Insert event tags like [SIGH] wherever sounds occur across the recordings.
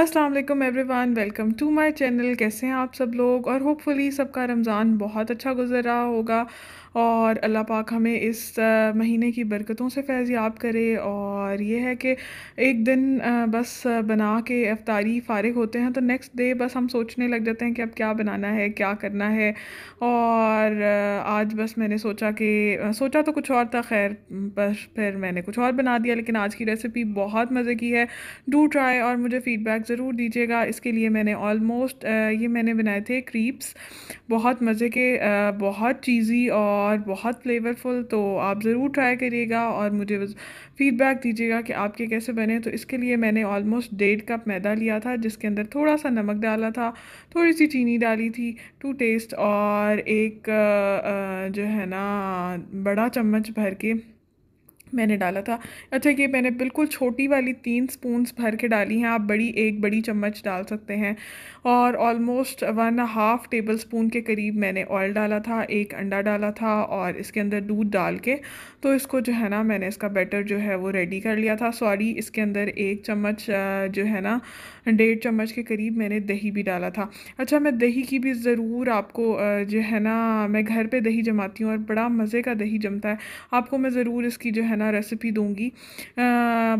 Aslam everyone welcome to my channel कैसे हैं आप सब लोग और होपफुली सबका रमज़ान बहुत अच्छा गुजर रहा होगा और अल्लाह पाक हमें इस महीने की बरकतों से फैज़याब करे और ये है कि एक दिन बस बना के अफ्तारी फारग होते हैं तो नेक्स्ट डे बस हम सोचने लग जाते हैं कि अब क्या बनाना है क्या करना है और आज बस मैंने सोचा कि सोचा तो कुछ और था खैर बस फिर मैंने कुछ और बना दिया लेकिन आज की रेसिपी बहुत मज़े की है डू ट्राई और मुझे फ़ीडबैक ज़रूर दीजिएगा इसके लिए मैंने ऑलमोस्ट ये मैंने बनाए थे क्रीप्स बहुत मज़े के बहुत चीज़ी और और बहुत फ्लेवरफुल तो आप ज़रूर ट्राई करिएगा और मुझे फीडबैक दीजिएगा कि आपके कैसे बने तो इसके लिए मैंने ऑलमोस्ट डेढ़ कप मैदा लिया था जिसके अंदर थोड़ा सा नमक डाला था थोड़ी सी चीनी डाली थी टू टेस्ट और एक जो है ना बड़ा चम्मच भर के मैंने डाला था अच्छा ये मैंने बिल्कुल छोटी वाली तीन स्पून भर के डाली हैं आप बड़ी एक बड़ी चम्मच डाल सकते हैं और almost one half tablespoon के करीब मैंने ऑयल डाला था एक अंडा डाला था और इसके अंदर दूध डाल के तो इसको जो है ना मैंने इसका बैटर जो है वो रेडी कर लिया था सॉरी इसके अंदर एक चम्मच जो है ना डेढ़ चम्मच के करीब मैंने दही भी डाला था अच्छा मैं दही की भी ज़रूर आपको जो है ना मैं घर पर दही जमाती हूँ और बड़ा मज़े का दही जमता है आपको मैं ज़रूर इसकी जो है ना रेसिपी दूँगी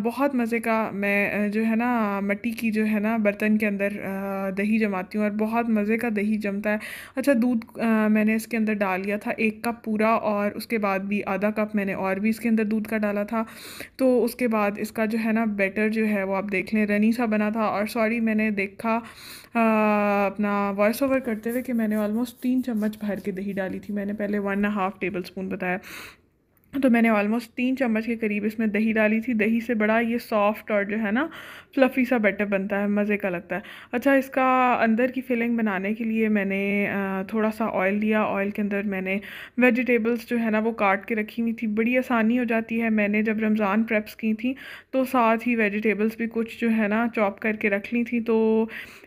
बहुत मज़े का मैं जो है ना मट्टी की जो है ना बर्तन के अंदर दही जमाती हूँ और बहुत मज़े का दही जमता है अच्छा दूध मैंने इसके अंदर डाल लिया था एक कप पूरा और उसके बाद भी आधा कप मैंने और भी इसके अंदर दूध का डाला था तो उसके बाद इसका जो है ना बैटर जो है वो आप देख लें रनी सा बना था और सॉरी मैंने देखा आ, अपना वॉइस ओवर करते हुए कि मैंने ऑलमोस्ट तीन चम्मच भर के दही डाली थी मैंने पहले one and half tablespoon बताया तो मैंने ऑलमोस्ट तीन चम्मच के करीब इसमें दही डाली थी दही से बड़ा ये सॉफ्ट और जो है ना फ्लफ़ी सा बैटर बनता है मज़े का लगता है अच्छा इसका अंदर की फिलिंग बनाने के लिए मैंने थोड़ा सा ऑयल लिया ऑयल के अंदर मैंने वेजिटेबल्स जो है ना वो काट के रखी हुई थी बड़ी आसानी हो जाती है मैंने जब रमज़ान प्रेप्स की थी तो साथ ही वेजिटेबल्स भी कुछ जो है ना चॉप करके रख ली थी तो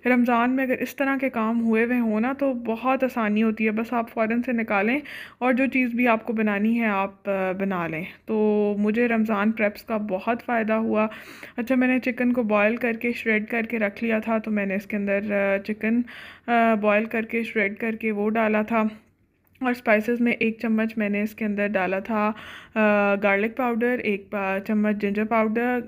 रमज़ान में अगर इस तरह के काम हुए हुए हों ना तो बहुत आसानी होती है बस आप फ़ौरन से निकालें और जो चीज़ भी आपको बनानी है आप बना लें तो मुझे रमज़ान प्रेप्स का बहुत फ़ायदा हुआ अच्छा मैंने चिकन को बॉयल करके श्रेड करके रख लिया था तो मैंने इसके अंदर चिकन बॉयल करके श्रेड करके वो डाला था और स्पाइसेस में एक चम्मच मैंने इसके अंदर डाला था गार्लिक पाउडर एक चम्मच जिंजर पाउडर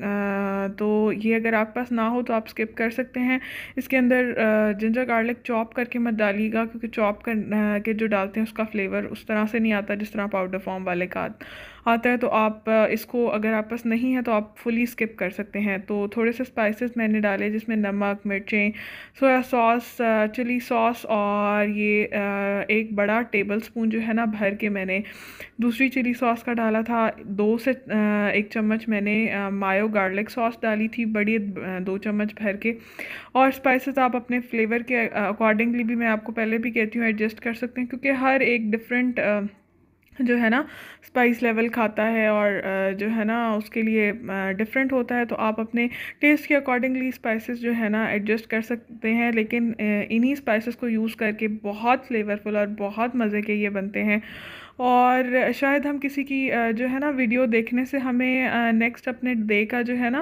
तो ये अगर आपके पास ना हो तो आप स्किप कर सकते हैं इसके अंदर जिंजर गार्लिक चॉप करके मत डालिएगा क्योंकि चॉप कर के जो डालते हैं उसका फ्लेवर उस तरह से नहीं आता जिस तरह पाउडर फॉर्म वाले का आता है तो आप इसको अगर आप पास नहीं है तो आप फुली स्किप कर सकते हैं तो थोड़े से स्पाइसेस मैंने डाले जिसमें नमक मिर्चें सोया सॉस चिली सॉस और ये एक बड़ा टेबल स्पून जो है ना भर के मैंने दूसरी चिली सॉस का डाला था दो से एक चम्मच मैंने मायो गार्लिक सॉस डाली थी बड़ी दो चम्मच भर के और स्पाइसेस आप अपने फ्लेवर के अकॉर्डिंगली भी मैं आपको पहले भी कहती हूँ एडजस्ट कर सकते हैं क्योंकि हर एक डिफरेंट जो है ना स्पाइस लेवल खाता है और जो है ना उसके लिए डिफरेंट होता है तो आप अपने टेस्ट के अकॉर्डिंगली स्पाइसेस जो है ना एडजस्ट कर सकते हैं लेकिन इन्हीं स्पाइसेस को यूज़ करके बहुत फ्लेवरफुल और बहुत मज़े के ये बनते हैं और शायद हम किसी की जो है ना वीडियो देखने से हमें नेक्स्ट अपने डे का जो है ना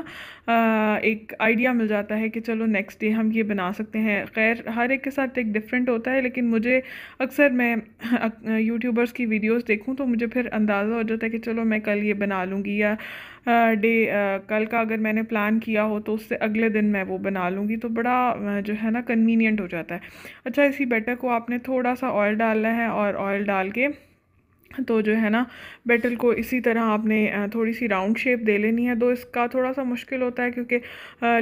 एक आइडिया मिल जाता है कि चलो नेक्स्ट डे हम ये बना सकते हैं खैर हर एक के साथ एक डिफरेंट होता है लेकिन मुझे अक्सर मैं यूट्यूबर्स की वीडियोस देखूं तो मुझे फिर अंदाज़ा हो जाता है कि चलो मैं कल ये बना लूँगी या डे कल का अगर मैंने प्लान किया हो तो उससे अगले दिन मैं वो बना लूँगी तो बड़ा जो है ना कन्वीनियंट हो जाता है अच्छा इसी बैटर को आपने थोड़ा सा ऑयल डालना है और ऑयल डाल के तो जो है ना बेटल को इसी तरह आपने थोड़ी सी राउंड शेप दे लेनी है तो इसका थोड़ा सा मुश्किल होता है क्योंकि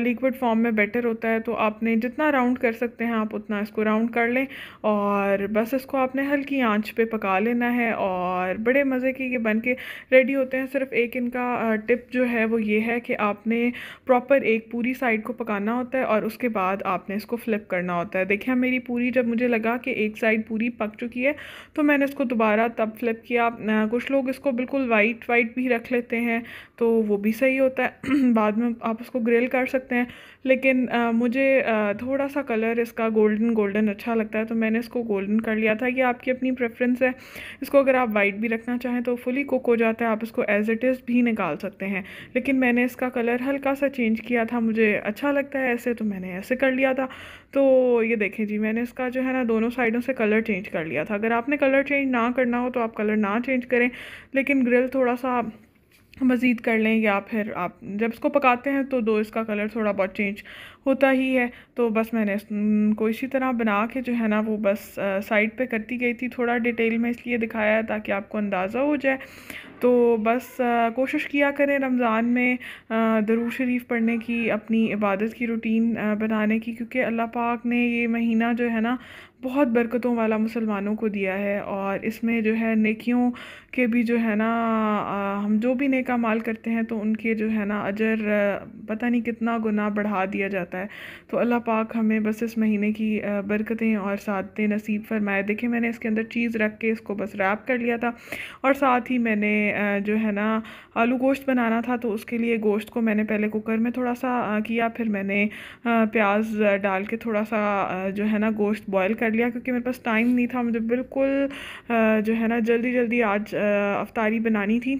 लिक्विड फॉर्म में बेटर होता है तो आपने जितना राउंड कर सकते हैं आप उतना इसको राउंड कर लें और बस इसको आपने हल्की आंच पे पका लेना है और बड़े मज़े के ये बन के रेडी होते हैं सिर्फ एक इनका टिप जो है वो ये है कि आपने प्रॉपर एक पूरी साइड को पकाना होता है और उसके बाद आपने इसको फ्लिप करना होता है देखिए मेरी पूरी जब मुझे लगा कि एक साइड पूरी पक चुकी है तो मैंने इसको दोबारा तब फ्लिप जबकि आप कुछ लोग इसको बिल्कुल वाइट वाइट भी रख लेते हैं तो वो भी सही होता है [CLEARS THROAT] बाद में आप उसको ग्रिल कर सकते हैं लेकिन आ, मुझे आ, थोड़ा सा कलर इसका गोल्डन गोल्डन अच्छा लगता है तो मैंने इसको गोल्डन कर लिया था ये आपकी अपनी प्रेफरेंस है इसको अगर आप वाइट भी रखना चाहें तो फुली कुक हो जाता है आप इसको एज इट इज़ भी निकाल सकते हैं लेकिन मैंने इसका कलर हल्का सा चेंज किया था मुझे अच्छा लगता है ऐसे तो मैंने ऐसे कर लिया था तो ये देखें जी मैंने इसका जो है ना दोनों साइडों से कलर चेंज कर लिया था अगर आपने कलर चेंज ना करना हो तो आप कलर ना चेंज करें लेकिन ग्रिल थोड़ा सा मज़ीद कर लें या फिर आप जब इसको पकाते हैं तो दो इसका कलर थोड़ा बहुत चेंज होता ही है तो बस मैंने इसको इसी तरह बना के जो है ना वो बस साइड पे करती गई थी थोड़ा डिटेल में इसलिए दिखाया ताकि आपको अंदाज़ा हो जाए तो बस आ, कोशिश किया करें रमज़ान में दरूर शरीफ पढ़ने की अपनी इबादत की रूटीन बनाने की क्योंकि अल्लाह पाक ने ये महीना जो है ना बहुत बरकतों वाला मुसलमानों को दिया है और इसमें जो है नेकियों के भी जो है ना हम जो भी नेक माल करते हैं तो उनके जो है ना अजर पता नहीं कितना गुना बढ़ा दिया जाता है तो अल्लाह पाक हमें बस इस महीने की बरकतें और सादतें नसीब फरमाए देखिए मैंने इसके अंदर चीज़ रख के इसको बस रैप कर लिया था और साथ ही मैंने जो है ना आलू गोश्त बनाना था तो उसके लिए गोश्त को मैंने पहले कुकर में थोड़ा सा किया फिर मैंने प्याज डाल के थोड़ा सा जो है ना गोश्त बॉयल कर कर लिया क्योंकि मेरे पास टाइम नहीं था मुझे बिल्कुल जो है ना जल्दी जल्दी आज अफतारी बनानी थी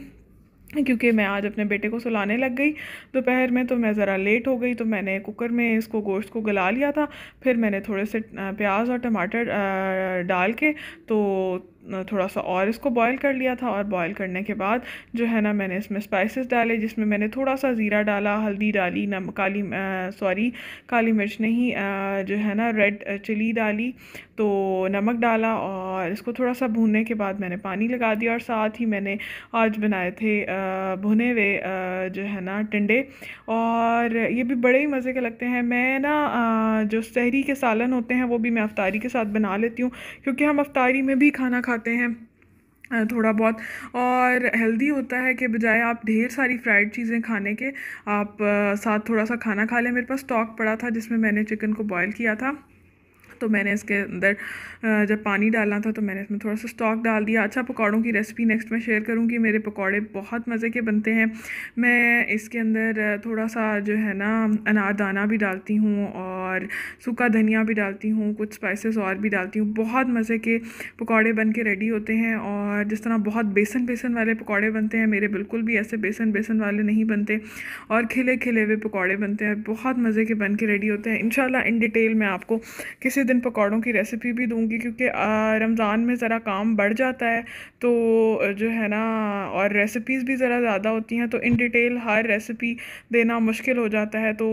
क्योंकि मैं आज अपने बेटे को सुलाने लग गई दोपहर में तो मैं ज़रा लेट हो गई तो मैंने कुकर में इसको गोश्त को गला लिया था फिर मैंने थोड़े से प्याज और टमाटर डाल के तो थोड़ा सा और इसको बॉईल कर लिया था और बॉईल करने के बाद जो है ना मैंने इसमें स्पाइसेस डाले जिसमें मैंने थोड़ा सा ज़ीरा डाला हल्दी डाली नम काली सॉरी काली मिर्च नहीं आ, जो है ना रेड चिली डाली तो नमक डाला और इसको थोड़ा सा भूनने के बाद मैंने पानी लगा दिया और साथ ही मैंने आज बनाए थे आ, भुने हुए जो है ना टिंडे और ये भी बड़े ही मज़े के लगते हैं मैं ना आ, जो शहरी के सालन होते हैं वो भी मैं अफ्तारी के साथ बना लेती हूँ क्योंकि हम अफ्तारी में भी खाना खा खाते हैं थोड़ा बहुत और हेल्दी होता है कि बजाय आप ढेर सारी फ्राइड चीज़ें खाने के आप साथ थोड़ा सा खाना खा लें मेरे पास स्टॉक पड़ा था जिसमें मैंने चिकन को बॉईल किया था तो मैंने इसके अंदर जब पानी डालना था तो मैंने इसमें थोड़ा सा स्टॉक डाल दिया अच्छा पकौड़ों की रेसिपी नेक्स्ट में शेयर करूँगी मेरे पकौड़े बहुत मज़े के बनते हैं मैं इसके अंदर थोड़ा सा जो है ना अनारदाना भी डालती हूँ और सूखा धनिया भी डालती हूँ कुछ स्पाइसेस और भी डालती हूँ बहुत मज़े के पकौड़े बन के रेडी होते हैं और जिस तरह बहुत बेसन बेसन वाले पकौड़े बनते हैं मेरे बिल्कुल भी ऐसे बेसन बेसन वाले नहीं बनते और खिले खिले हुए पकौड़े बनते हैं बहुत मज़े के बन के रेडी होते हैं इन इन डिटेल मैं आपको किसी दिन पकौड़ों की रेसिपी भी दूंगी क्योंकि रमज़ान में ज़रा काम बढ़ जाता है तो जो है ना और रेसिपीज़ भी ज़रा ज़्यादा होती हैं तो इन डिटेल हर रेसिपी देना मुश्किल हो जाता है तो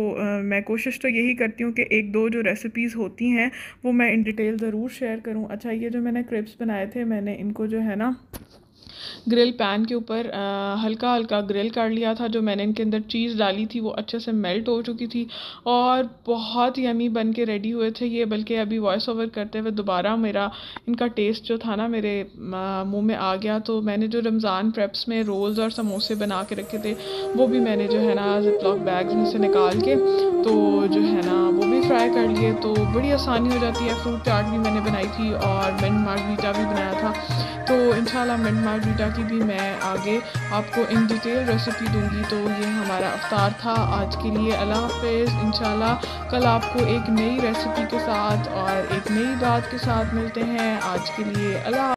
मैं कोशिश तो यही करती हूँ कि एक दो जो रेसिपीज़ होती हैं वो मैं इन डिटेल ज़रूर शेयर करूँ अच्छा ये जो मैंने क्रिप्स बनाए थे मैंने इनको जो है ना ग्रिल पैन के ऊपर हल्का हल्का ग्रिल कर लिया था जो मैंने इनके अंदर चीज़ डाली थी वो अच्छे से मेल्ट हो चुकी थी और बहुत यमी बन के रेडी हुए थे ये बल्कि अभी वॉइस ओवर करते हुए दोबारा मेरा इनका टेस्ट जो था ना मेरे मुंह में आ गया तो मैंने जो रमज़ान प्रेप्स में रोल्स और समोसे बना के रखे थे वो भी मैंने जो है ना लॉक बैग्स में से निकाल के तो जो है ना वो भी फ्राई कर लिए तो बड़ी आसानी हो जाती है फ्रूट चाट भी मैंने बनाई थी और मिंट मार्गीटा भी बनाया था तो इन मिंट मार्ग और की भी मैं आगे आपको इन डिटेल रेसिपी दूंगी तो ये हमारा अवतार था आज के लिए अल्लाह हाफ इंशाल्लाह कल आपको एक नई रेसिपी के साथ और एक नई बात के साथ मिलते हैं आज के लिए अल्लाह